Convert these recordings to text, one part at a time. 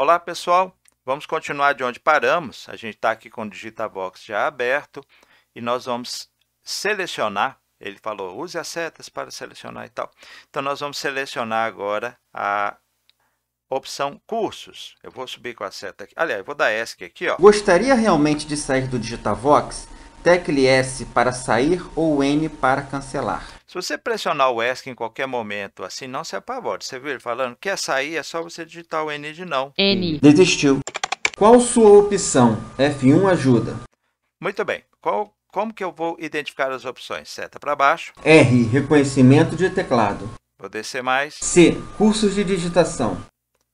Olá pessoal, vamos continuar de onde paramos. A gente está aqui com o Digitavox já aberto e nós vamos selecionar. Ele falou, use as setas para selecionar e tal. Então, nós vamos selecionar agora a opção cursos. Eu vou subir com a seta aqui. Aliás, eu vou dar ESC aqui. Ó. Gostaria realmente de sair do Digitavox? Tecle S para sair ou N para cancelar. Se você pressionar o ESC em qualquer momento, assim, não se apavore. Você vê ele falando, quer sair, é só você digitar o N de não. N. Desistiu. Qual sua opção? F1 ajuda. Muito bem. Qual, como que eu vou identificar as opções? Seta para baixo. R. Reconhecimento de teclado. Vou descer mais. C. Cursos de digitação.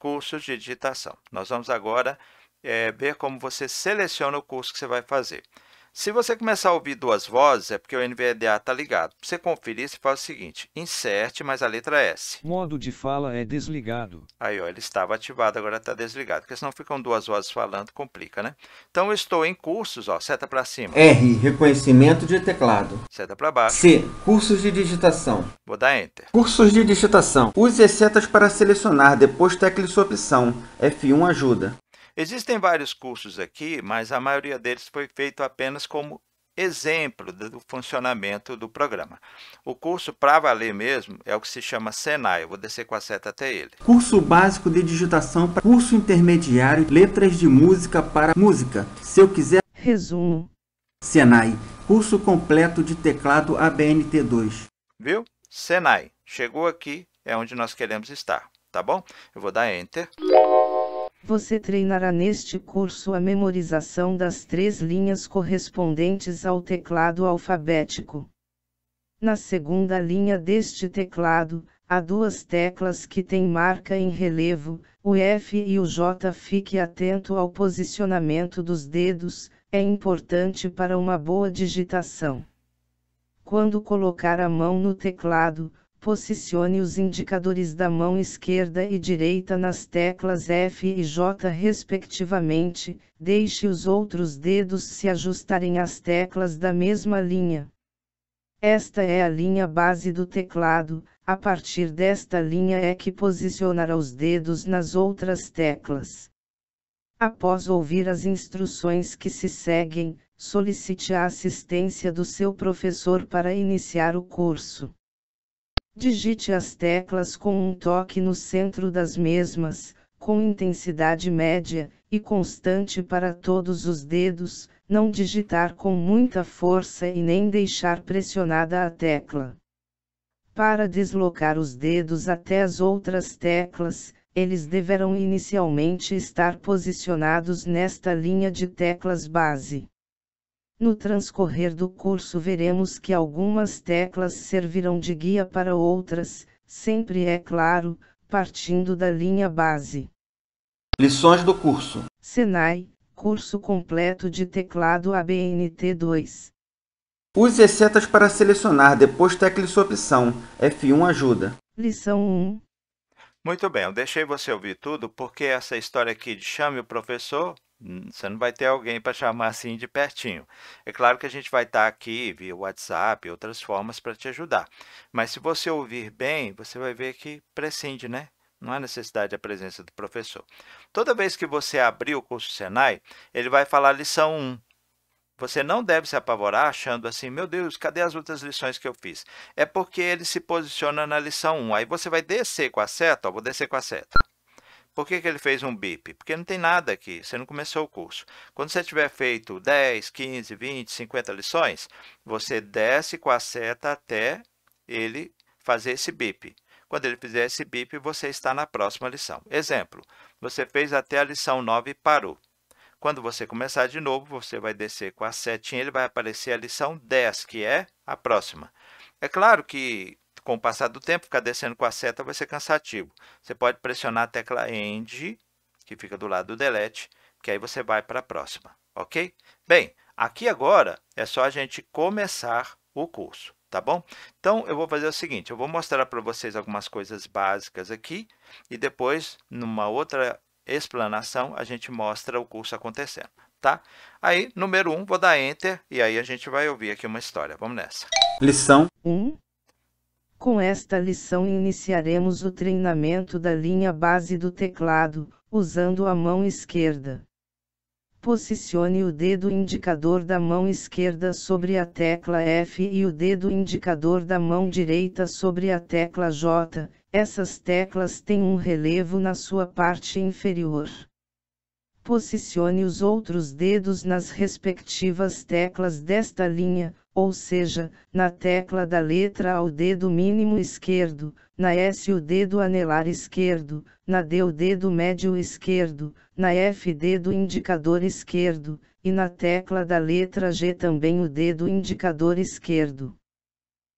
Cursos de digitação. Nós vamos agora é, ver como você seleciona o curso que você vai fazer. Se você começar a ouvir duas vozes, é porque o NVDA está ligado. Para você conferir, você faz o seguinte, insert mais a letra é S. Modo de fala é desligado. Aí, ó, ele estava ativado, agora está desligado, porque senão ficam duas vozes falando, complica, né? Então, eu estou em cursos, ó, seta para cima. R, reconhecimento de teclado. Seta para baixo. C, cursos de digitação. Vou dar Enter. Cursos de digitação. Use as setas para selecionar, depois tecle sua opção. F1 ajuda. Existem vários cursos aqui, mas a maioria deles foi feito apenas como exemplo do funcionamento do programa. O curso para valer mesmo é o que se chama Senai, eu vou descer com a seta até ele. Curso básico de digitação para curso intermediário, letras de música para música. Se eu quiser resumo. Senai, curso completo de teclado ABNT2. Viu? Senai, chegou aqui, é onde nós queremos estar, tá bom? Eu vou dar enter você treinará neste curso a memorização das três linhas correspondentes ao teclado alfabético. Na segunda linha deste teclado, há duas teclas que têm marca em relevo, o F e o J. Fique atento ao posicionamento dos dedos, é importante para uma boa digitação. Quando colocar a mão no teclado, Posicione os indicadores da mão esquerda e direita nas teclas F e J respectivamente, deixe os outros dedos se ajustarem às teclas da mesma linha. Esta é a linha base do teclado, a partir desta linha é que posicionará os dedos nas outras teclas. Após ouvir as instruções que se seguem, solicite a assistência do seu professor para iniciar o curso digite as teclas com um toque no centro das mesmas, com intensidade média e constante para todos os dedos, não digitar com muita força e nem deixar pressionada a tecla. Para deslocar os dedos até as outras teclas, eles deverão inicialmente estar posicionados nesta linha de teclas base. No transcorrer do curso veremos que algumas teclas servirão de guia para outras, sempre é claro, partindo da linha base. Lições do curso: Senai, curso completo de teclado ABNT 2. Use as setas para selecionar, depois tecle sua opção. F1 ajuda. Lição 1. Muito bem, eu deixei você ouvir tudo porque essa história aqui de chame o professor você não vai ter alguém para chamar assim de pertinho. É claro que a gente vai estar tá aqui via WhatsApp, outras formas para te ajudar. Mas se você ouvir bem, você vai ver que prescinde, né? Não há necessidade da presença do professor. Toda vez que você abrir o curso Senai, ele vai falar lição 1. Você não deve se apavorar achando assim, meu Deus, cadê as outras lições que eu fiz? É porque ele se posiciona na lição 1. Aí você vai descer com a seta, ó, vou descer com a seta. Por que, que ele fez um BIP? Porque não tem nada aqui, você não começou o curso. Quando você tiver feito 10, 15, 20, 50 lições, você desce com a seta até ele fazer esse BIP. Quando ele fizer esse BIP, você está na próxima lição. Exemplo, você fez até a lição 9 e parou. Quando você começar de novo, você vai descer com a setinha, ele vai aparecer a lição 10, que é a próxima. É claro que com o passar do tempo, ficar descendo com a seta vai ser cansativo. Você pode pressionar a tecla End, que fica do lado do Delete, que aí você vai para a próxima, ok? Bem, aqui agora é só a gente começar o curso, tá bom? Então, eu vou fazer o seguinte, eu vou mostrar para vocês algumas coisas básicas aqui e depois, numa outra explanação, a gente mostra o curso acontecendo, tá? Aí, número 1, um, vou dar Enter e aí a gente vai ouvir aqui uma história. Vamos nessa. Lição 1. Um com esta lição iniciaremos o treinamento da linha base do teclado, usando a mão esquerda. Posicione o dedo indicador da mão esquerda sobre a tecla F e o dedo indicador da mão direita sobre a tecla J, essas teclas têm um relevo na sua parte inferior. Posicione os outros dedos nas respectivas teclas desta linha, ou seja, na tecla da letra A o dedo mínimo esquerdo, na S o dedo anelar esquerdo, na D o dedo médio esquerdo, na F dedo indicador esquerdo, e na tecla da letra G também o dedo indicador esquerdo.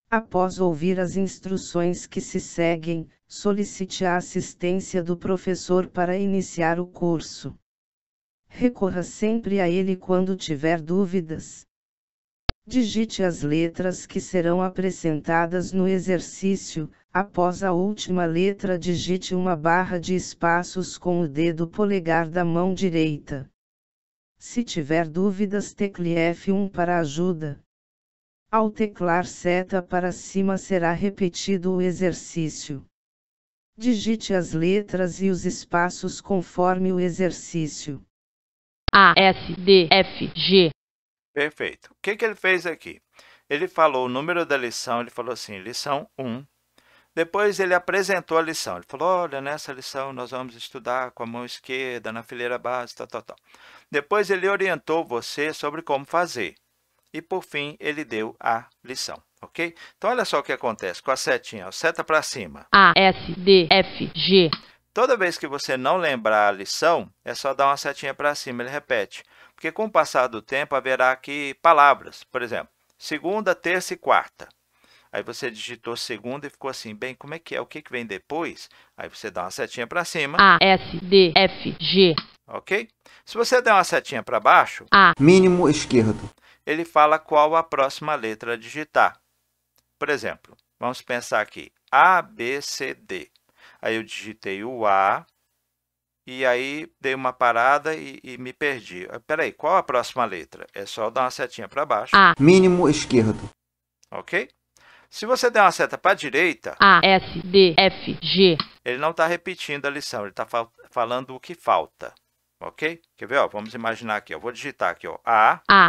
Após ouvir as instruções que se seguem, solicite a assistência do professor para iniciar o curso. Recorra sempre a ele quando tiver dúvidas digite as letras que serão apresentadas no exercício, após a última letra digite uma barra de espaços com o dedo polegar da mão direita. Se tiver dúvidas tecle F1 para ajuda. Ao teclar seta para cima será repetido o exercício. Digite as letras e os espaços conforme o exercício. A, S, D, F, G, Perfeito. O que, que ele fez aqui? Ele falou o número da lição, ele falou assim, lição 1. Depois ele apresentou a lição. Ele falou, olha, nessa lição nós vamos estudar com a mão esquerda, na fileira base, tal, tal, tal. Depois ele orientou você sobre como fazer. E, por fim, ele deu a lição. Ok? Então, olha só o que acontece com a setinha. seta para cima. A, S, D, F, G. Toda vez que você não lembrar a lição, é só dar uma setinha para cima. Ele repete. Porque com o passar do tempo haverá aqui palavras, por exemplo, segunda, terça e quarta. Aí você digitou segunda e ficou assim, bem, como é que é? O que, que vem depois? Aí você dá uma setinha para cima. A, S, D, F, G. Ok? Se você der uma setinha para baixo, A, mínimo esquerdo, ele fala qual a próxima letra a digitar. Por exemplo, vamos pensar aqui, A, B, C, D. Aí eu digitei o A, e aí dei uma parada e, e me perdi. Ah, peraí, qual a próxima letra? É só dar uma setinha para baixo. A. Mínimo esquerdo. Ok? Se você der uma seta para a direita, A, S D, F, G. Ele não está repetindo a lição, ele está fal falando o que falta. Ok? Quer ver? Ó, vamos imaginar aqui. Ó. Vou digitar aqui. Ó. A, A,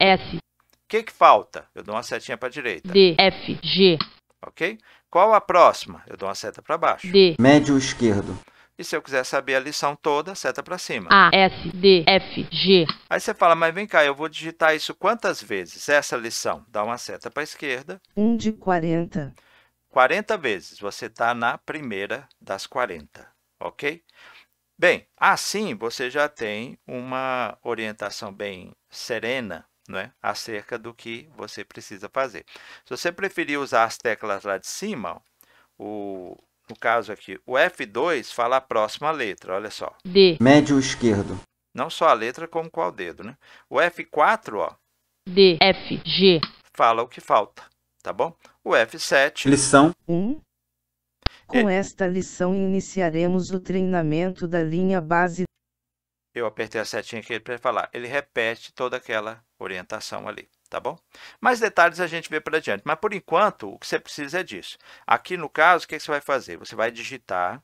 S. O que, que falta? Eu dou uma setinha para a direita. D, F, G. Ok? Qual a próxima? Eu dou uma seta para baixo. D. Médio esquerdo. E se eu quiser saber a lição toda, seta para cima. A, S, D, F, G. Aí você fala, mas vem cá, eu vou digitar isso quantas vezes, essa lição? Dá uma seta para a esquerda. 1 de 40. 40 vezes. Você está na primeira das 40, ok? Bem, assim você já tem uma orientação bem serena né, acerca do que você precisa fazer. Se você preferir usar as teclas lá de cima, o no caso aqui, o F2 fala a próxima letra, olha só. D. Médio esquerdo. Não só a letra, como qual dedo, né? O F4, ó. D, F, G. Fala o que falta, tá bom? O F7. Lição 1. Um. É. Com é... esta lição iniciaremos o treinamento da linha base. Eu apertei a setinha aqui para falar. Ele repete toda aquela orientação ali tá bom? Mais detalhes a gente vê para diante, mas por enquanto o que você precisa é disso. Aqui no caso, o que, é que você vai fazer? Você vai digitar,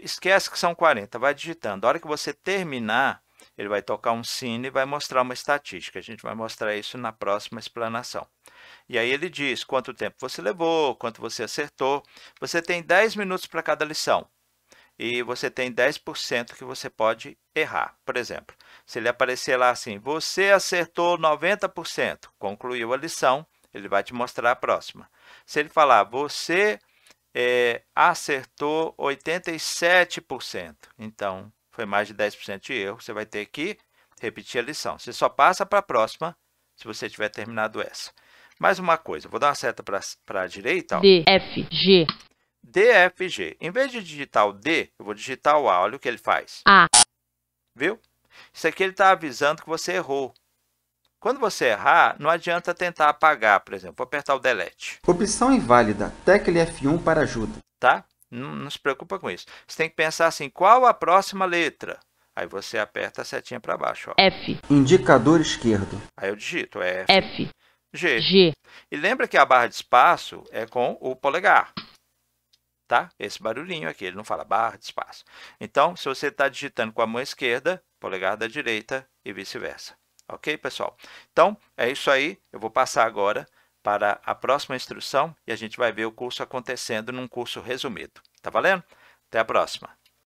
esquece que são 40, vai digitando. A hora que você terminar, ele vai tocar um sino e vai mostrar uma estatística. A gente vai mostrar isso na próxima explanação. E aí ele diz quanto tempo você levou, quanto você acertou. Você tem 10 minutos para cada lição. E você tem 10% que você pode errar. Por exemplo, se ele aparecer lá assim, você acertou 90%, concluiu a lição, ele vai te mostrar a próxima. Se ele falar, você é, acertou 87%, então foi mais de 10% de erro, você vai ter que repetir a lição. Você só passa para a próxima se você tiver terminado essa. Mais uma coisa, vou dar uma seta para a direita. Ó. D, F, G. D, F, G. Em vez de digitar o D, eu vou digitar o A. Olha o que ele faz. A. Viu? Isso aqui ele está avisando que você errou. Quando você errar, não adianta tentar apagar, por exemplo. Vou apertar o delete. Opção inválida. Tecle F1 para ajuda. Tá? Não, não se preocupa com isso. Você tem que pensar assim, qual a próxima letra? Aí você aperta a setinha para baixo. Ó. F. Indicador esquerdo. Aí eu digito é F. F. G. G. E lembra que a barra de espaço é com o polegar tá? Esse barulhinho aqui, ele não fala barra de espaço. Então, se você está digitando com a mão esquerda, polegar da direita e vice-versa. Ok, pessoal? Então, é isso aí. Eu vou passar agora para a próxima instrução e a gente vai ver o curso acontecendo num curso resumido. Tá valendo? Até a próxima!